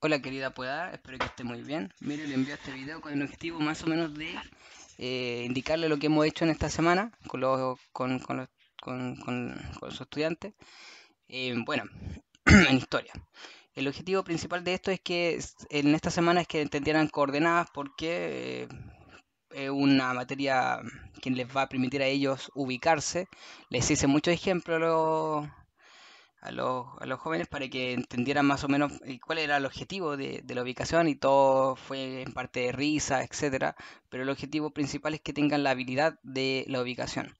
Hola querida Pueda, espero que esté muy bien. Mire, le envío este video con el objetivo más o menos de eh, indicarle lo que hemos hecho en esta semana con los, con, con con, con, estudiantes. Eh, bueno, en historia. El objetivo principal de esto es que en esta semana es que entendieran coordenadas porque eh, es una materia que les va a permitir a ellos ubicarse. Les hice muchos ejemplos a los, jóvenes para que entendieran más o menos eh, cuál era el objetivo de, la ubicación y todo fue en parte de risa, etcétera, pero el objetivo principal es que tengan la habilidad de la ubicación.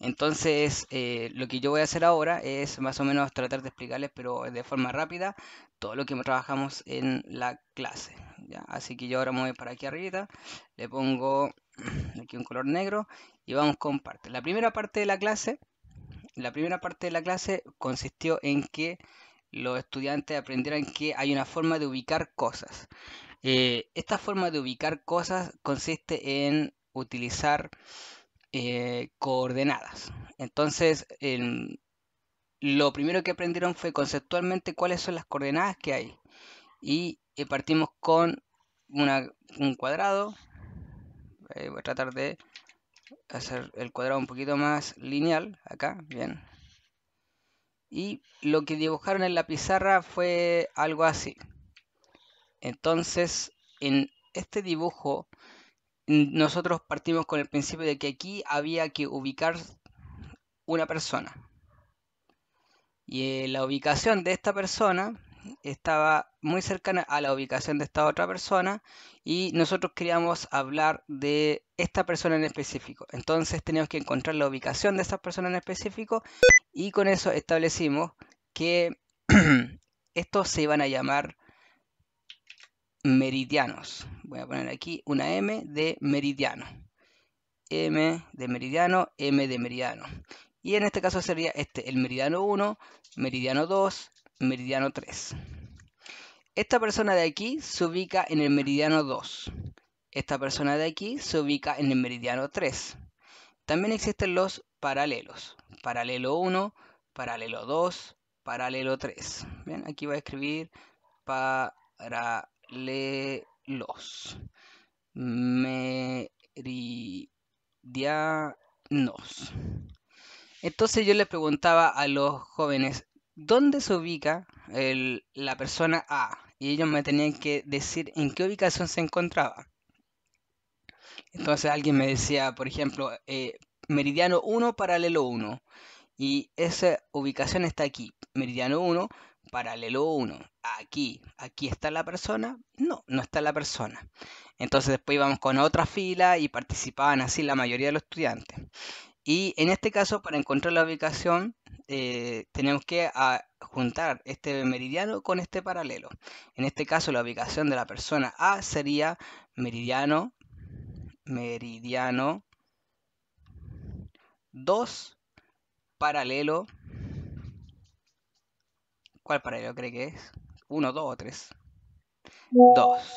Entonces, eh, lo que yo voy a hacer ahora es más o menos tratar de explicarles, pero de forma rápida, todo lo que trabajamos en la clase. Así que yo ahora me voy para aquí arriba, le pongo aquí un color negro y vamos con parte. La primera parte de la clase la primera parte de la clase consistió en que los estudiantes aprendieran que hay una forma de ubicar cosas. Eh, esta forma de ubicar cosas consiste en utilizar eh, coordenadas. Entonces, lo primero que aprendieron fue conceptualmente cuáles son las coordenadas que hay. Y eh, partimos con un cuadrado. voy a tratar de hacer el cuadrado un poquito más lineal, acá, bien. Y lo que dibujaron en la pizarra fue algo así. Entonces, en este dibujo, nosotros partimos con el principio de que aquí había que ubicar una persona. Y eh, la ubicación de esta persona estaba muy cercana a la ubicación de esta otra persona y nosotros queríamos hablar de esta persona en específico. Entonces teníamos que encontrar la ubicación de esta persona en específico y con eso establecimos que estos se iban a llamar meridianos. Voy a poner aquí una M de meridiano. M de meridiano, M de meridiano. Y en este caso sería este, el meridiano 1, meridiano 2, meridiano 3. Esta persona de aquí se ubica en el meridiano 2. Esta persona de aquí se ubica en el meridiano 3. También existen los paralelos. Paralelo 1, paralelo 2, paralelo 3. Bien, aquí va a escribir paralelos. Meridianos. Entonces yo les preguntaba a los jóvenes dónde se ubica la persona A y ellos me tenían que decir en qué ubicación se encontraba. Entonces alguien me decía, por ejemplo, eh, meridiano 1, paralelo 1. Y esa ubicación está aquí, meridiano 1, paralelo 1. Aquí, aquí está la persona. No, no está la persona. Entonces después íbamos con otra fila y participaban así la mayoría de los estudiantes. Y en este caso, para encontrar la ubicación, eh, tenemos que ah, juntar este meridiano con este paralelo. En este caso, la ubicación de la persona A sería meridiano, meridiano 2, paralelo. ¿Cuál paralelo cree que es? 1, 2 o 3. 2.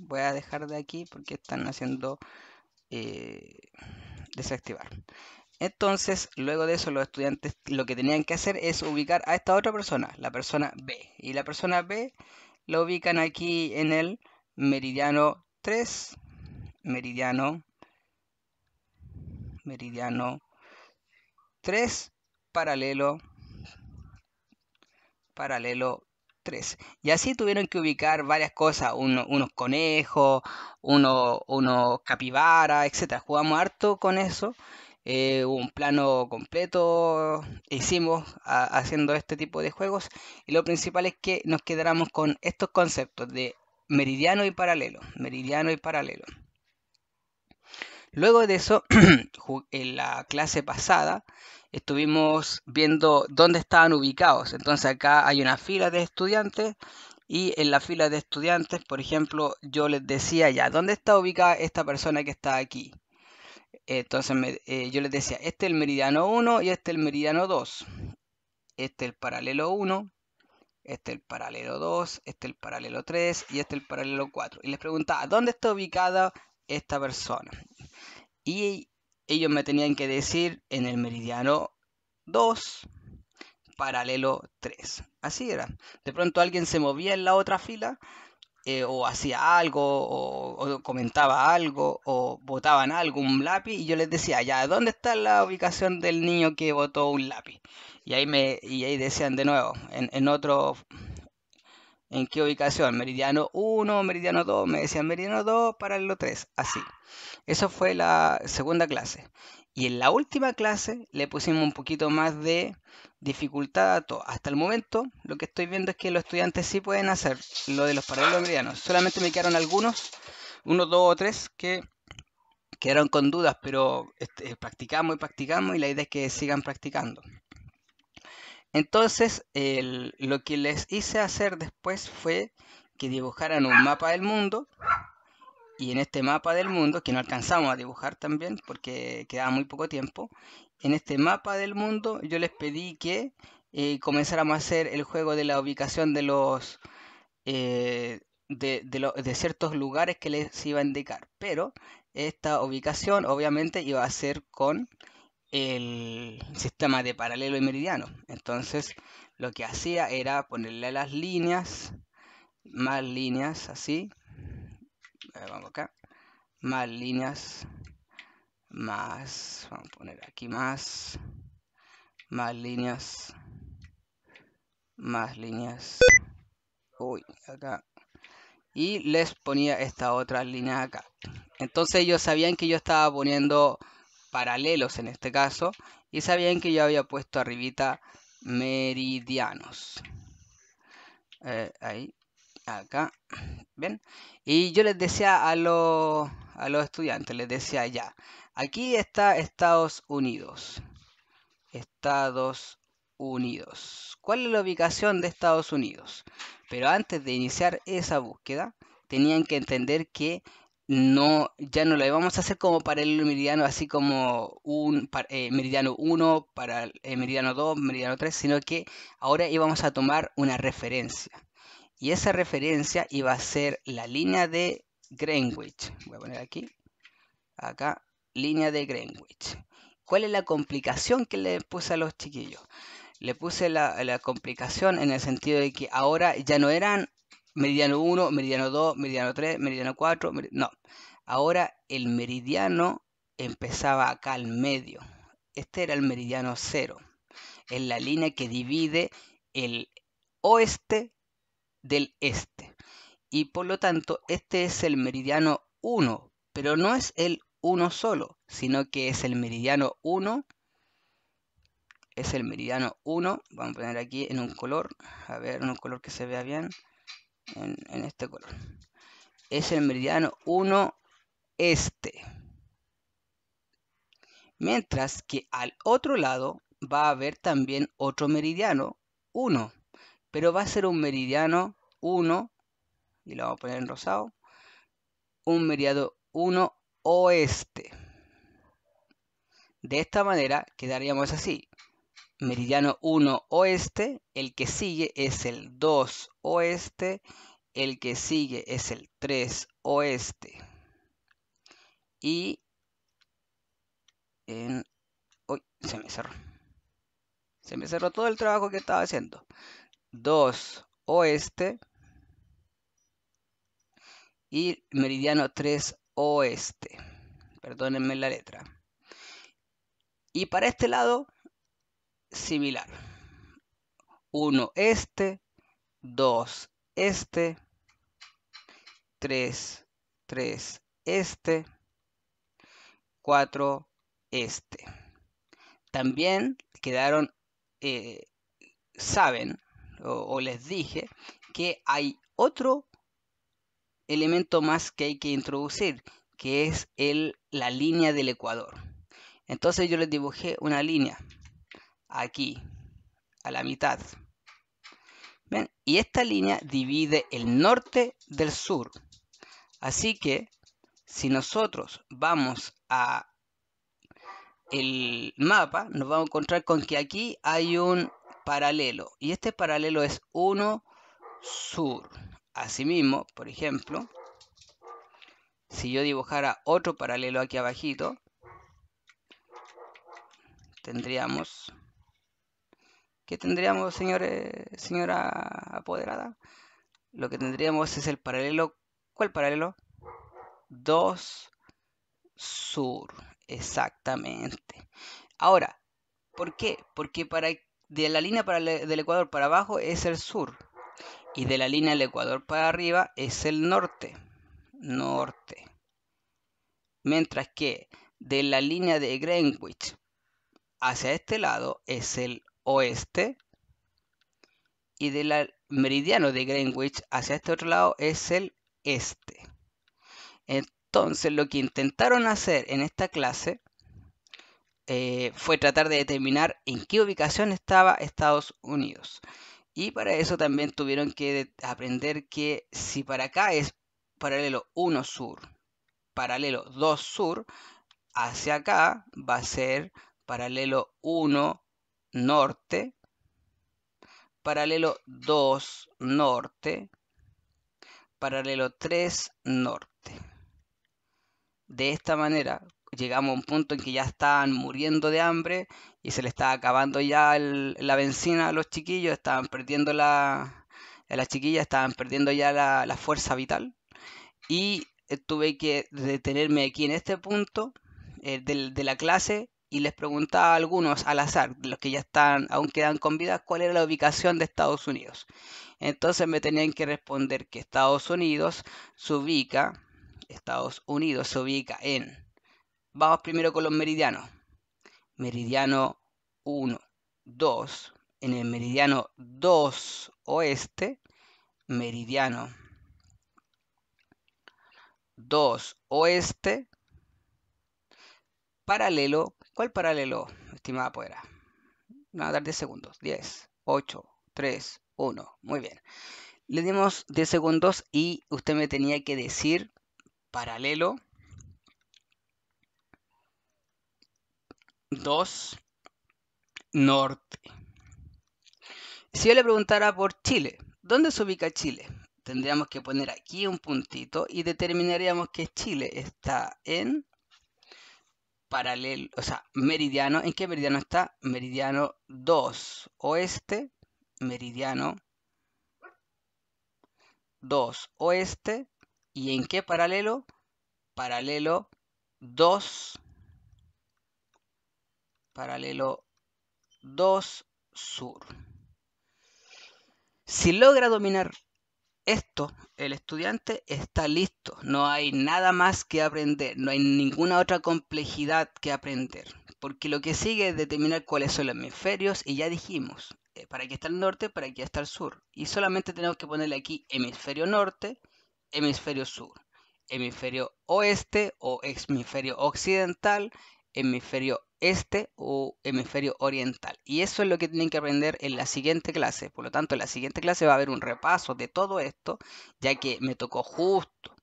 voy a dejar de aquí porque están haciendo eh, desactivar. Entonces, luego de eso, los estudiantes lo que tenían que hacer es ubicar a esta otra persona, la persona B. Y la persona B la ubican aquí en el meridiano 3, meridiano, meridiano 3, paralelo, paralelo 3. Y así tuvieron que ubicar varias cosas, unos conejos, unos uno capibaras, etc. Jugamos harto con eso eh, un plano completo hicimos haciendo este tipo de juegos y lo principal es que nos quedáramos con estos conceptos de meridiano y paralelo, meridiano y paralelo. Luego de eso, en la clase pasada, estuvimos viendo dónde estaban ubicados. Entonces acá hay una fila de estudiantes y en la fila de estudiantes, por ejemplo, yo les decía ya, ¿dónde está ubicada esta persona que está aquí? Entonces me, eh, yo les decía, este es el meridiano 1 y este es el meridiano 2. Este es el paralelo 1, este es el paralelo 2, este es el paralelo 3 y este es el paralelo 4. Y les preguntaba, ¿dónde está ubicada esta persona? Y ellos me tenían que decir en el meridiano 2, paralelo 3. Así era. De pronto alguien se movía en la otra fila eh, o hacía algo, o, comentaba algo, o votaban algo, un lápiz, y yo les decía, ya, ¿dónde está la ubicación del niño que votó un lápiz? Y ahí, me, y ahí decían de nuevo, en, en otro, ¿en qué ubicación? Meridiano 1, meridiano 2, me decían meridiano 2, paralelo 3, así. Eso fue la segunda clase. Y en la última clase le pusimos un poquito más de dificultad a todo. Hasta el momento lo que estoy viendo es que los estudiantes sí pueden hacer lo de los paralelos medianos. Solamente me quedaron algunos, unos dos o tres, que quedaron con dudas, pero este, practicamos y practicamos y la idea es que sigan practicando. Entonces, lo que les hice hacer después fue que dibujaran un mapa del mundo y en este mapa del mundo, que no alcanzamos a dibujar también porque quedaba muy poco tiempo, en este mapa del mundo yo les pedí que eh, comenzáramos a hacer el juego de la ubicación de los... Eh, de, de, ciertos lugares que les iba a indicar, pero esta ubicación obviamente iba a ser con el sistema de paralelo y meridiano. Entonces lo que hacía era ponerle las líneas, más líneas así, acá, más líneas, más, vamos a poner aquí más, más líneas, más líneas, uy, acá, y les ponía esta otra línea acá. Entonces ellos sabían que yo estaba poniendo paralelos en este caso y sabían que yo había puesto arribita meridianos. Eh, ahí, acá, ¿ven? Y yo les decía a los, a los estudiantes, les decía ya, aquí está Estados Unidos. Estados Unidos. ¿Cuál es la ubicación de Estados Unidos? Pero antes de iniciar esa búsqueda, tenían que entender que no, ya no lo íbamos a hacer como para el meridiano, así como un eh, meridiano 1, para el eh, meridiano 2, meridiano 3, sino que ahora íbamos a tomar una referencia. Y esa referencia iba a ser la línea de Greenwich. Voy a poner aquí. Acá, línea de Greenwich. ¿Cuál es la complicación que le puse a los chiquillos? Le puse la, complicación en el sentido de que ahora ya no eran meridiano 1, meridiano 2, meridiano 3, meridiano 4, no. Ahora el meridiano empezaba acá al medio. Este era el meridiano 0. Es la línea que divide el oeste del este. Y por lo tanto, este es el meridiano 1, pero no es el 1 solo, sino que es el meridiano 1. Es el meridiano 1. Vamos a poner aquí en un color. A ver, un color que se vea bien. En, en este color. Es el meridiano 1 este. Mientras que al otro lado va a haber también otro meridiano 1 pero va a ser un meridiano 1, y lo vamos a poner en rosado, un meridiano 1 oeste. De esta manera quedaríamos así. Meridiano 1 oeste, el que sigue es el 2 oeste, el que sigue es el 3 oeste. Y en... Uy, se me cerró. Se me cerró todo el trabajo que estaba haciendo. 2 oeste y meridiano 3 oeste. Perdónenme la letra. Y para este lado, similar. 1 este, 2 este, 3, 3 este, 4 este. También quedaron, eh, saben o, les dije que hay otro elemento más que hay que introducir, que es el, la línea del ecuador. Entonces yo les dibujé una línea aquí, a la mitad. ¿Ven? Y esta línea divide el norte del sur. Así que si nosotros vamos a el mapa, nos vamos a encontrar con que aquí hay un paralelo y este paralelo es 1 sur. Asimismo, por ejemplo, si yo dibujara otro paralelo aquí abajito, tendríamos... ¿Qué tendríamos, señores, señora apoderada? Lo que tendríamos es el paralelo... ¿Cuál paralelo? 2 sur, exactamente. Ahora, ¿por qué? Porque para de la línea del Ecuador para abajo es el sur. Y de la línea del Ecuador para arriba es el norte. Norte. Mientras que de la línea de Greenwich hacia este lado es el oeste. Y del meridiano de Greenwich hacia este otro lado es el este. Entonces lo que intentaron hacer en esta clase eh, fue tratar de determinar en qué ubicación estaba Estados Unidos. Y para eso también tuvieron que aprender que si para acá es paralelo 1 sur, paralelo 2 sur, hacia acá va a ser paralelo 1 norte, paralelo 2 norte, paralelo 3 norte. De esta manera, llegamos a un punto en que ya estaban muriendo de hambre y se le estaba acabando ya la benzina a los chiquillos, estaban perdiendo la, a eh, las chiquillas, estaban perdiendo ya la, fuerza vital. Y eh, tuve que detenerme aquí en este punto eh, de, la clase y les preguntaba a algunos al azar, los que ya están, aún quedan con vida, cuál era la ubicación de Estados Unidos. Entonces me tenían que responder que Estados Unidos se ubica, Estados Unidos se ubica en Vamos primero con los meridianos. Meridiano 1, 2. En el meridiano 2 oeste, meridiano 2 oeste, paralelo. ¿Cuál paralelo, estimada Me Vamos a dar 10 segundos. 10, 8, 3, 1. Muy bien. Le dimos 10 segundos y usted me tenía que decir paralelo 2. Norte. Si yo le preguntara por Chile, ¿dónde se ubica Chile? Tendríamos que poner aquí un puntito y determinaríamos que Chile está en paralelo, o sea, meridiano. ¿En qué meridiano está? Meridiano 2, oeste, meridiano 2, oeste. ¿Y en qué paralelo? Paralelo 2, paralelo 2 sur. Si logra dominar esto, el estudiante está listo, no hay nada más que aprender, no hay ninguna otra complejidad que aprender, porque lo que sigue es determinar cuáles son los hemisferios y ya dijimos, eh, para aquí está el norte, para aquí está el sur, y solamente tenemos que ponerle aquí hemisferio norte, hemisferio sur, hemisferio oeste o hemisferio occidental, hemisferio este o hemisferio oriental. Y eso es lo que tienen que aprender en la siguiente clase. Por lo tanto, en la siguiente clase va a haber un repaso de todo esto, ya que me tocó justo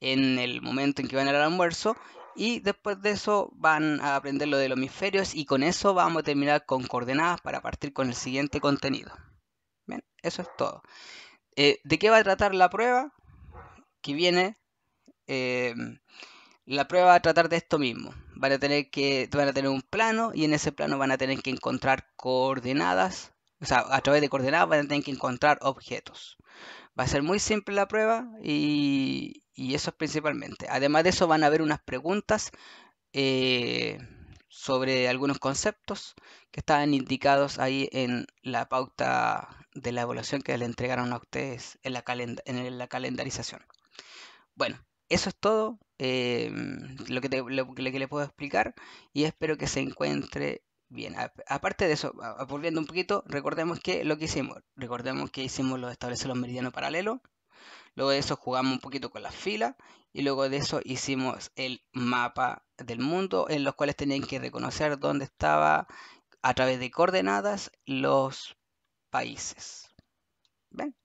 en el momento en que van al almuerzo. Y después de eso van a aprender lo de los hemisferios y con eso vamos a terminar con coordenadas para partir con el siguiente contenido. eso es todo. Eh, ¿De qué va a tratar la prueba? Que viene... Eh, la prueba va a tratar de esto mismo, van a tener que van a tener un plano y en ese plano van a tener que encontrar coordenadas, o sea, a través de coordenadas van a tener que encontrar objetos. Va a ser muy simple la prueba y, eso es principalmente. Además de eso van a haber unas preguntas eh, sobre algunos conceptos que estaban indicados ahí en la pauta de la evaluación que le entregaron a ustedes en la, en la calendarización. Bueno, eso es todo eh, lo, que le puedo explicar y espero que se encuentre bien. aparte de eso, volviendo un poquito, recordemos que lo que hicimos, recordemos que hicimos los establecer los meridianos paralelos, luego de eso jugamos un poquito con las filas y luego de eso hicimos el mapa del mundo en los cuales tenían que reconocer dónde estaba a través de coordenadas los países. ¿Ven?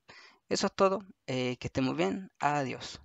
Eso es todo. Eh, que esté muy bien. Adiós.